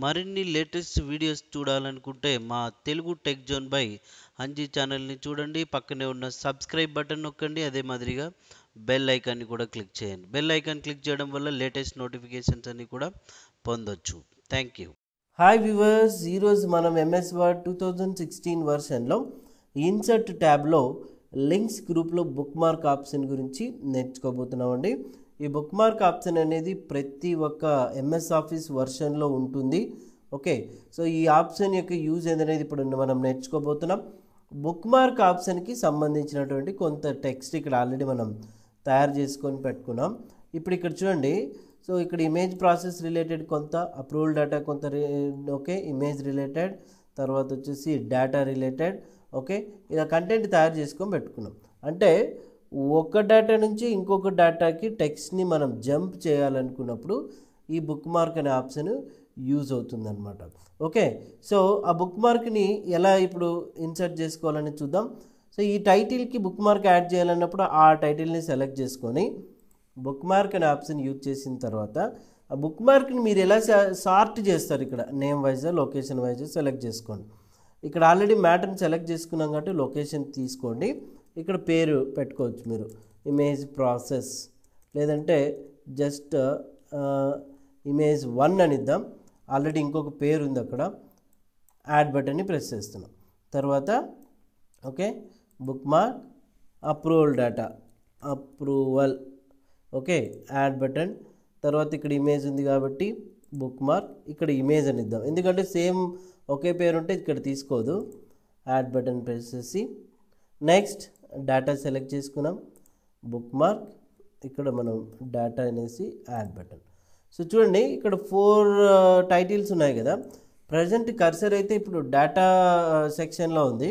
మరిన్ని latest videos చూడాలనుకుంటే మా Telugu tech zone by Anji ఛానల్ని చూడండి పక్కనే ఉన్న సబ్స్క్రైబ్ బటన్ నొక్కండి అదే మాదిరిగా బెల్ ఐకాన్ని కూడా క్లిక్ చేయండి బెల్ ఐకాన్ క్లిక్ చేయడం వల్ల లేటెస్ట్ నోటిఫికేషన్స్ అన్ని కూడా పొందొచ్చు థ్యాంక్ యూ హాయ్ వ్యూవర్స్ ఈరోజు మనం MS Word two thousand sixteen వర్షన్లో ఇన్సర్ట్ ట్యాబ్లో లింక్స్ గ్రూప్లో బుక్ మార్క్ ఆప్షన్ గురించి నేర్చుకోబోతున్నామండి ఈ బుక్ మార్క్ ఆప్షన్ అనేది ప్రతి ఒక్క ఎంఎస్ ఆఫీస్ వర్షన్లో ఉంటుంది ఓకే సో ఈ ఆప్షన్ యొక్క యూజ్ ఏంటనేది ఇప్పుడు మనం నేర్చుకోబోతున్నాం బుక్ మార్క్ ఆప్షన్కి సంబంధించినటువంటి కొంత టెక్స్ట్ ఇక్కడ ఆల్రెడీ మనం తయారు చేసుకొని పెట్టుకున్నాం ఇప్పుడు ఇక్కడ చూడండి సో ఇక్కడ ఇమేజ్ ప్రాసెస్ రిలేటెడ్ కొంత అప్రూవల్ డేటా కొంత ఓకే ఇమేజ్ రిలేటెడ్ తర్వాత వచ్చేసి డేటా రిలేటెడ్ ఓకే ఇలా కంటెంట్ తయారు చేసుకొని పెట్టుకున్నాం అంటే ఒక డేటా నుంచి ఇంకొక డేటాకి టెక్స్ట్ని మనం జంప్ చేయాలనుకున్నప్పుడు ఈ బుక్ మార్క్ అనే ఆప్షన్ యూజ్ అవుతుందన్నమాట ఓకే సో ఆ బుక్ మార్క్ని ఎలా ఇప్పుడు ఇన్సర్ట్ చేసుకోవాలని చూద్దాం సో ఈ టైటిల్కి బుక్ మార్క్ యాడ్ చేయాలన్నప్పుడు ఆ టైటిల్ని సెలెక్ట్ చేసుకొని బుక్ మార్క్ అనే ఆప్షన్ యూజ్ చేసిన తర్వాత ఆ బుక్ మార్క్ని మీరు ఎలా సార్ట్ చేస్తారు ఇక్కడ name wise location wise select చేసుకోండి ఇక్కడ ఆల్రెడీ మ్యాటర్ని సెలెక్ట్ చేసుకున్నాం కాబట్టి లొకేషన్ తీసుకోండి ఇక్కడ పేరు పెట్టుకోవచ్చు మీరు ఇమేజ్ ప్రాసెస్ లేదంటే జస్ట్ ఇమేజ్ వన్ అని ఇద్దాం ఆల్రెడీ ఇంకొక పేరు ఉంది అక్కడ యాడ్ బటన్ని ప్రెస్ చేస్తున్నాం తర్వాత okay bookmark approval data approval okay add button తర్వాత ఇక్కడ ఇమేజ్ ఉంది కాబట్టి బుక్ మార్క్ ఇక్కడ ఇమేజ్ అని ఇద్దాం ఎందుకంటే సేమ్ ఒకే పేరు ఉంటే ఇక్కడ తీసుకోదు యాడ్ బటన్ ప్రెస్ చేసి నెక్స్ట్ డేటా సెలెక్ట్ చేసుకున్నాం బుక్ మార్క్ ఇక్కడ మనం డేటా అనేసి యాడ్ బటన్ సో చూడండి ఇక్కడ ఫోర్ టైటిల్స్ uh, ఉన్నాయి కదా ప్రజెంట్ కర్సర్ అయితే ఇప్పుడు డేటా సెక్షన్లో uh, ఉంది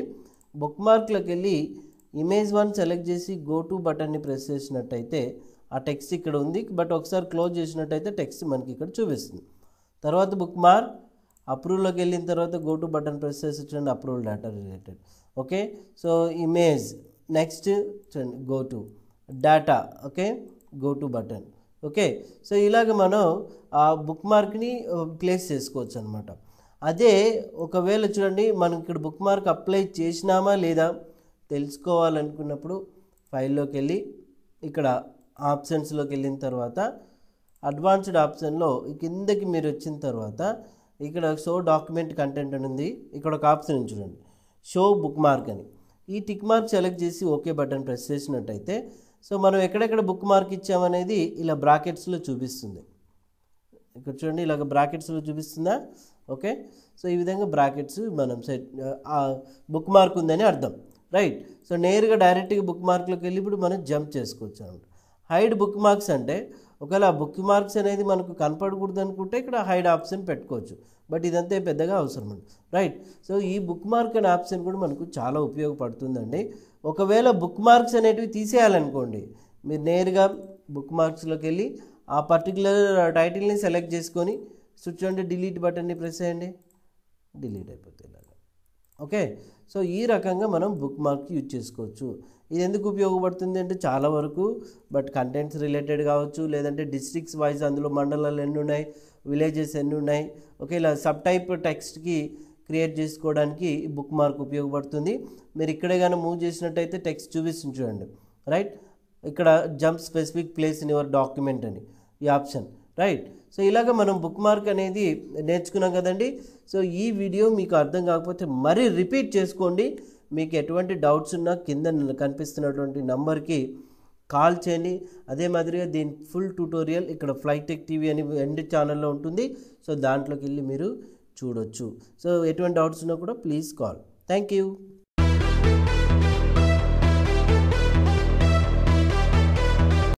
బుక్ మార్క్లోకి వెళ్ళి ఇమేజ్ వన్ సెలెక్ట్ చేసి గో టు బటన్ని ప్రెస్ చేసినట్టయితే ఆ టెక్స్ట్ ఇక్కడ ఉంది బట్ ఒకసారి క్లోజ్ చేసినట్టయితే టెక్స్ట్ మనకి ఇక్కడ చూపిస్తుంది తర్వాత బుక్ మార్క్ అప్రూవ్లోకి వెళ్ళిన తర్వాత గో టు బటన్ ప్రెస్ చేసి చూడండి approval data related okay so image next చూడండి go to data okay go to button okay so ఇలాగ మనం ఆ బుక్ మార్క్ని ప్లేస్ చేసుకోవచ్చు అనమాట అదే ఒకవేళ చూడండి మనం ఇక్కడ బుక్ మార్క్ అప్లై చేసినామా లేదా తెలుసుకోవాలనుకున్నప్పుడు ఫైల్లోకి వెళ్ళి ఇక్కడ ఆప్షన్స్లోకి వెళ్ళిన తర్వాత అడ్వాన్స్డ్ ఆప్షన్లో కిందకి మీరు వచ్చిన తర్వాత ఇక్కడ షో డాక్యుమెంట్ కంటెంట్ అని ఉంది ఇక్కడ ఒక ఆప్షన్ చూడండి షో బుక్ మార్క్ అని ఈ టిక్ మార్క్ సెలెక్ట్ చేసి ఓకే బటన్ ప్రెస్ చేసినట్టయితే సో మనం ఎక్కడెక్కడ బుక్ మార్క్ ఇచ్చామనేది ఇలా బ్రాకెట్స్లో చూపిస్తుంది ఇక్కడ చూడండి ఇలాగ బ్రాకెట్స్లో చూపిస్తుందా ఓకే సో ఈ విధంగా బ్రాకెట్స్ మనం సెట్ బుక్ మార్క్ ఉందని అర్థం రైట్ సో నేరుగా డైరెక్ట్గా బుక్ మార్క్లోకి వెళ్ళి ఇప్పుడు మనం జంప్ చేసుకోవచ్చు అనమాట హైడ్ బుక్ మార్క్స్ అంటే ఒకవేళ ఆ బుక్ మార్క్స్ అనేది మనకు కనపడకూడదు అనుకుంటే ఇక్కడ హైడ్ ఆప్షన్ పెట్టుకోవచ్చు బట్ ఇదంతే పెద్దగా అవసరం ఉంది రైట్ సో ఈ బుక్ మార్క్ అనే ఆప్షన్ కూడా మనకు చాలా ఉపయోగపడుతుందండి ఒకవేళ బుక్ మార్క్స్ అనేటివి తీసేయాలనుకోండి మీరు నేరుగా బుక్ మార్క్స్లోకి వెళ్ళి ఆ పర్టికులర్ టైటిల్ని సెలెక్ట్ చేసుకొని స్విచ్ అంటే డిలీట్ బటన్ని ప్రెస్ చేయండి డిలీట్ అయిపోతుంది ఓకే సో ఈ రకంగా మనం బుక్ మార్క్ యూజ్ చేసుకోవచ్చు ఇది ఎందుకు ఉపయోగపడుతుంది అంటే చాలా వరకు బట్ కంటెంట్స్ రిలేటెడ్ కావచ్చు లేదంటే డిస్ట్రిక్ట్స్ వైజ్ అందులో మండలాలు ఎన్ని ఉన్నాయి విలేజెస్ ఎన్ని ఉన్నాయి ఓకే ఇలా సబ్ టైప్ టెక్స్ట్కి క్రియేట్ చేసుకోవడానికి బుక్ మార్క్ ఉపయోగపడుతుంది మీరు ఇక్కడే కానీ మూవ్ చేసినట్టయితే టెక్స్ట్ చూపిస్తుంది చూడండి రైట్ ఇక్కడ jump specific place in your document అని ఈ ఆప్షన్ రైట్ సో ఇలాగ మనం బుక్ మార్క్ అనేది నేర్చుకున్నాం కదండి సో ఈ వీడియో మీకు అర్థం కాకపోతే మరీ రిపీట్ చేసుకోండి మీకు ఎటువంటి డౌట్స్ ఉన్నా కింద కనిపిస్తున్నటువంటి నంబర్కి కాల్ చేయండి అదే మాదిరిగా దీని ఫుల్ ట్యూటోరియల్ ఇక్కడ ఫ్లైటెక్ టీవీ అని ఎండ్ ఛానల్లో ఉంటుంది సో దాంట్లోకి వెళ్ళి మీరు చూడొచ్చు సో ఎటువంటి డౌట్స్ ఉన్నా కూడా ప్లీజ్ కాల్ థ్యాంక్ యూ